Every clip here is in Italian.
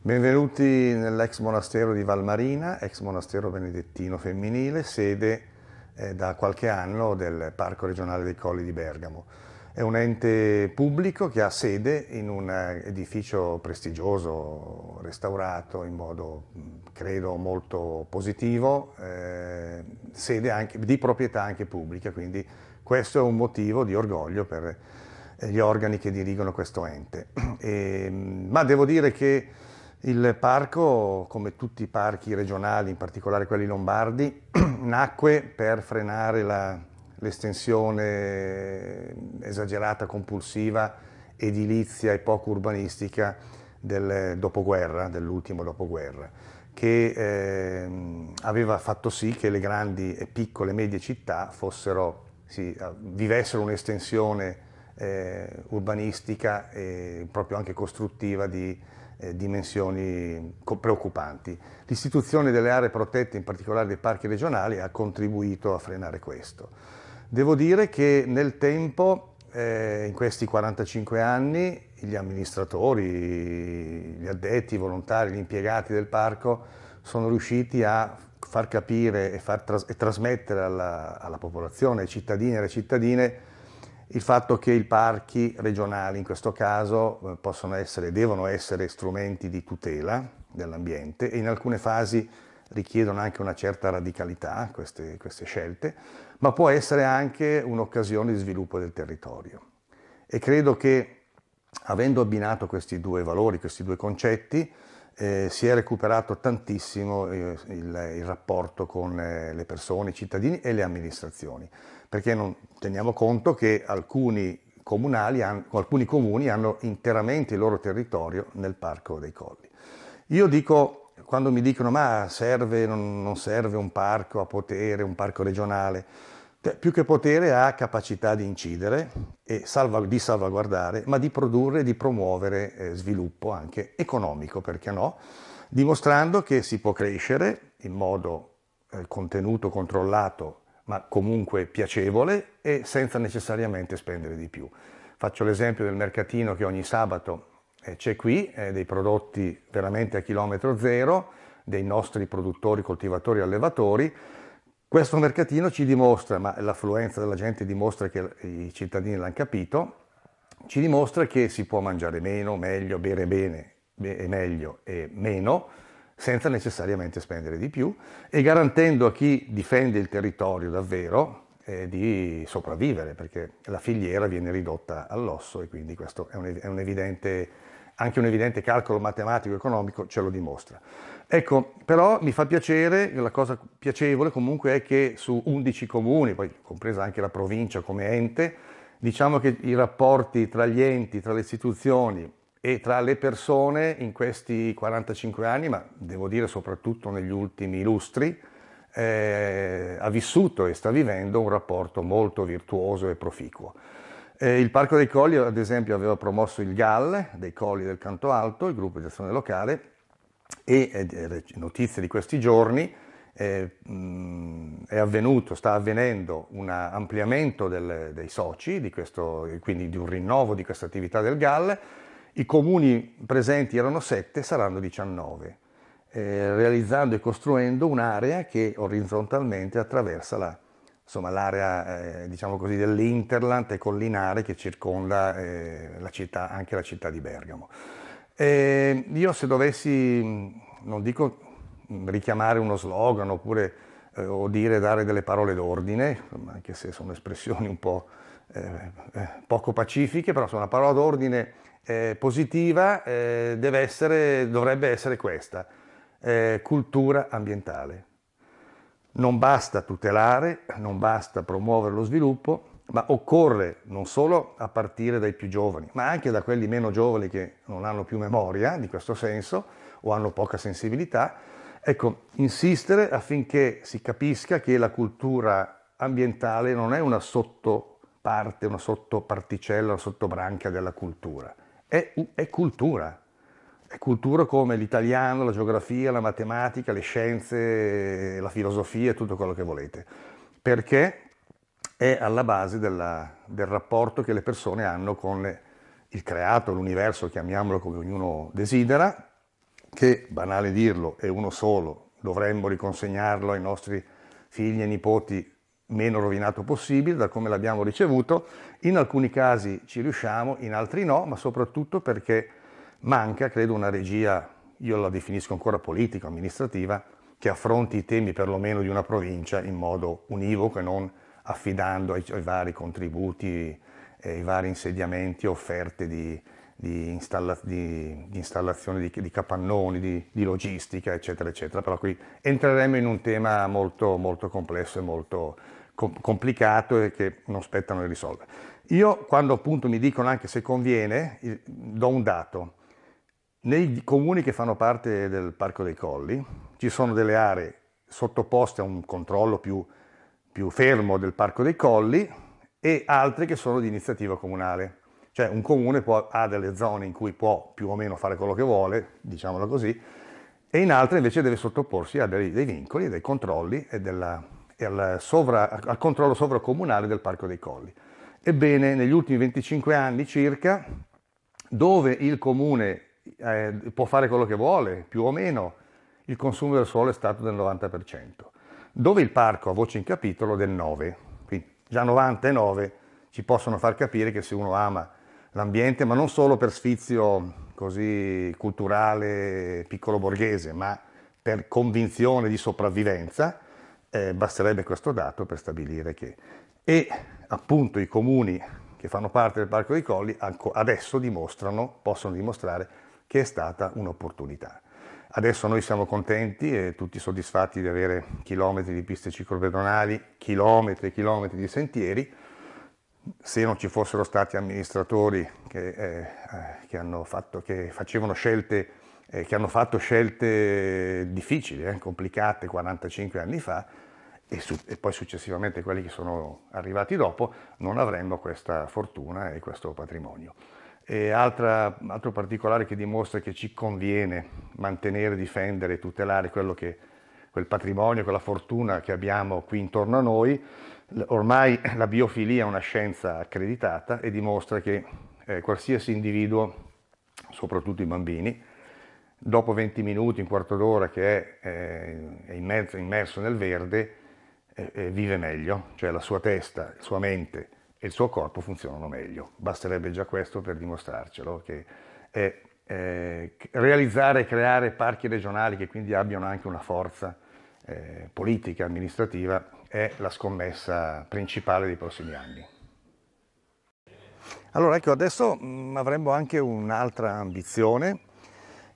Benvenuti nell'ex monastero di Valmarina, ex monastero benedettino femminile, sede eh, da qualche anno del Parco regionale dei Colli di Bergamo. È un ente pubblico che ha sede in un eh, edificio prestigioso, restaurato in modo, mm, credo, molto positivo, eh, sede anche, di proprietà anche pubblica, quindi questo è un motivo di orgoglio per eh, gli organi che dirigono questo ente. E, ehm, ma devo dire che il parco, come tutti i parchi regionali, in particolare quelli lombardi, nacque per frenare l'estensione esagerata, compulsiva, edilizia e poco urbanistica del dopoguerra, dell'ultimo dopoguerra, che eh, aveva fatto sì che le grandi e piccole e medie città fossero, sì, vivessero un'estensione eh, urbanistica e proprio anche costruttiva di eh, dimensioni preoccupanti. L'istituzione delle aree protette, in particolare dei parchi regionali, ha contribuito a frenare questo. Devo dire che nel tempo, eh, in questi 45 anni, gli amministratori, gli addetti, i volontari, gli impiegati del parco sono riusciti a far capire e, far tras e trasmettere alla, alla popolazione, ai cittadini e alle cittadine, il fatto che i parchi regionali in questo caso eh, possono essere, devono essere strumenti di tutela dell'ambiente e in alcune fasi richiedono anche una certa radicalità queste, queste scelte, ma può essere anche un'occasione di sviluppo del territorio. E credo che avendo abbinato questi due valori, questi due concetti, eh, si è recuperato tantissimo eh, il, il, rapporto con eh, le persone, i cittadini e le amministrazioni, perché non, teniamo conto che alcuni, han, alcuni comuni hanno interamente il loro territorio nel Parco dei Colli. Io dico, quando mi dicono ma serve, non, non serve un parco a potere, un parco regionale, cioè, più che potere ha capacità di incidere e salva, di salvaguardare, ma di produrre e di promuovere eh, sviluppo anche economico, perché no? Dimostrando che si può crescere in modo eh, contenuto, controllato, ma comunque piacevole e senza necessariamente spendere di più. Faccio l'esempio del mercatino che ogni sabato eh, c'è qui, dei prodotti veramente a chilometro zero, dei nostri produttori, coltivatori, allevatori, questo mercatino ci dimostra, ma l'affluenza della gente dimostra che i cittadini l'hanno capito, ci dimostra che si può mangiare meno, meglio, bere bene e meglio e meno, senza necessariamente spendere di più e garantendo a chi difende il territorio davvero eh, di sopravvivere, perché la filiera viene ridotta all'osso e quindi questo è un, è un evidente, anche un evidente calcolo matematico-economico ce lo dimostra. Ecco, però mi fa piacere, la cosa piacevole comunque è che su 11 comuni, poi compresa anche la provincia come ente, diciamo che i rapporti tra gli enti, tra le istituzioni e tra le persone in questi 45 anni, ma devo dire soprattutto negli ultimi lustri, eh, ha vissuto e sta vivendo un rapporto molto virtuoso e proficuo. Eh, il Parco dei Colli, ad esempio, aveva promosso il GAL dei Colli del Canto Alto, il gruppo di azione locale, e eh, eh, notizie di questi giorni eh, mm, è avvenuto, sta avvenendo un ampliamento del, dei soci, di questo, quindi di un rinnovo di questa attività del GAL. I comuni presenti erano 7, saranno 19, eh, realizzando e costruendo un'area che orizzontalmente attraversa la, insomma, l'area eh, diciamo così, dell'Interland e collinare che circonda eh, la città, anche la città di Bergamo. E ehm, io se dovessi, non dico richiamare uno slogan oppure eh, o dire dare delle parole d'ordine, anche se sono espressioni un po' eh, eh poco pacifiche, però una parola d'ordine eh, positiva essere, dovrebbe essere questa, eh, cultura ambientale. Non basta tutelare, non basta promuovere lo sviluppo, ma occorre non solo a partire dai più giovani, ma anche da quelli meno giovani che non hanno più memoria di questo senso o hanno poca sensibilità, ecco, insistere affinché si capisca che la cultura ambientale non è una sottoparte, una sottoparticella, una sottobranca della cultura, è, è cultura. È cultura come l'italiano, la geografia, la matematica, le scienze, la filosofia e tutto quello che volete. Perché? è alla base della, del rapporto che le persone hanno con le, il creato, l'universo, chiamiamolo come ognuno desidera, che, banale dirlo, è uno solo, dovremmo riconsegnarlo ai nostri figli e nipoti meno rovinato possibile da come l'abbiamo ricevuto, in alcuni casi ci riusciamo, in altri no, ma soprattutto perché manca, credo, una regia, io la definisco ancora politica, amministrativa, che affronti i temi perlomeno di una provincia in modo univoco e non affidando ai, ai vari contributi, eh, ai vari insediamenti offerte di, di, installa, di, di installazione di, capannoni, di, logistica, eccetera, eccetera. Però qui entreremo in un tema molto, molto complesso e molto com- complicato e che non spettano a noi risolvere. Io quando appunto mi dicono anche se conviene, do un dato. Nei comuni che fanno parte del Parco dei Colli ci sono delle aree sottoposte a un controllo più più fermo del Parco dei Colli e altre che sono di iniziativa comunale. Cioè un comune può, ha delle zone in cui può più o meno fare quello che vuole, diciamolo così, e in altre invece deve sottoporsi a dei, dei vincoli, dei controlli e, della, e al, sovra, al controllo sovracomunale del Parco dei Colli. Ebbene, negli ultimi 25 anni circa, dove il comune eh, può fare quello che vuole, più o meno, il consumo del suolo è stato del 90% dove il parco ha voce in capitolo del 9. Quindi già 90 e 9 ci possono far capire che se uno ama l'ambiente, ma non solo per sfizio così culturale, piccolo borghese, ma per convinzione di sopravvivenza, eh, basterebbe questo dato per stabilire che... E appunto i comuni che fanno parte del Parco dei Colli adesso dimostrano, possono dimostrare che è stata un'opportunità. Adesso noi siamo contenti e tutti soddisfatti di avere chilometri di piste ciclopedonali, chilometri e chilometri di sentieri. Se non ci fossero stati amministratori che, eh, eh che, fatto, che facevano scelte, eh, che hanno fatto scelte difficili, eh, complicate 45 anni fa, e, su, e, poi successivamente quelli che sono arrivati dopo, non avremmo questa fortuna e questo patrimonio. E altra, altro particolare che dimostra che ci conviene mantenere, difendere e tutelare che, quel patrimonio, quella fortuna che abbiamo qui intorno a noi, ormai la biofilia è una scienza accreditata e dimostra che eh, qualsiasi individuo, soprattutto i bambini, dopo 20 minuti, un quarto d'ora che è, eh, immerso, immerso, nel verde, eh, eh, vive meglio, cioè la sua testa, la sua mente, e il suo corpo funzionano meglio. Basterebbe già questo per dimostrarcelo, che è, eh, realizzare e creare parchi regionali che quindi abbiano anche una forza eh, politica, amministrativa, è la scommessa principale dei prossimi anni. Allora ecco, adesso mh, mm, avremmo anche un'altra ambizione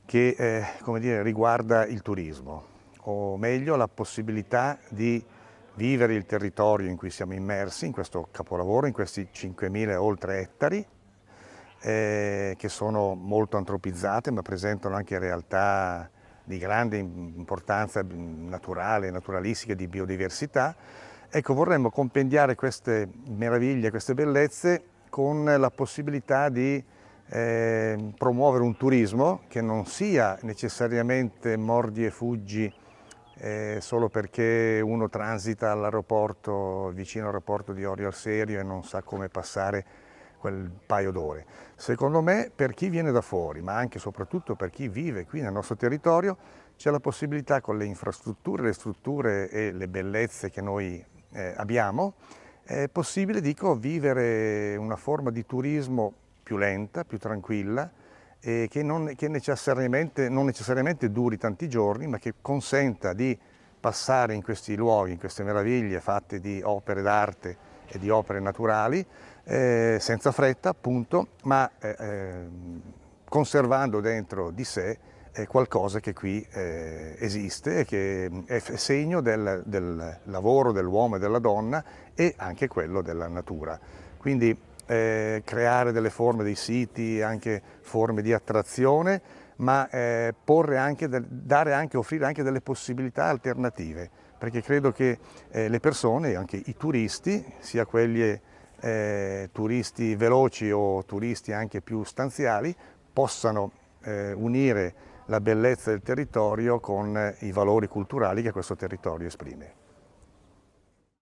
che eh, dire, riguarda il turismo, o meglio la possibilità di vivere il territorio in cui siamo immersi, in questo capolavoro, in questi 5.000 oltre ettari, eh, che sono molto antropizzate ma presentano anche realtà di grande importanza naturale, naturalistica, di biodiversità. Ecco, vorremmo compendiare queste meraviglie, queste bellezze con la possibilità di eh, promuovere un turismo che non sia necessariamente mordi e fuggi eh, solo perché uno transita all'aeroporto, vicino all'aeroporto di Orio al Serio e non sa come passare quel paio d'ore. Secondo me per chi viene da fuori, ma anche e soprattutto per chi vive qui nel nostro territorio, c'è la possibilità con le infrastrutture, le strutture e le bellezze che noi eh, abbiamo, è possibile, dico, vivere una forma di turismo più lenta, più tranquilla, e che, non, che necessariamente, non necessariamente duri tanti giorni, ma che consenta di passare in questi luoghi, in queste meraviglie fatte di opere d'arte e di opere naturali, eh, senza fretta appunto, ma eh, ehm, conservando dentro di sé eh, qualcosa che qui eh, esiste e che mm, è segno del, del lavoro dell'uomo e della donna e anche quello della natura. Quindi eh, creare delle forme, dei siti, anche forme di attrazione, ma eh, anche, dare anche, offrire anche delle possibilità alternative, perché credo che eh, le persone, anche i turisti, sia quelli eh, turisti veloci o turisti anche più stanziali, possano eh, unire la bellezza del territorio con eh, i valori culturali che questo territorio esprime.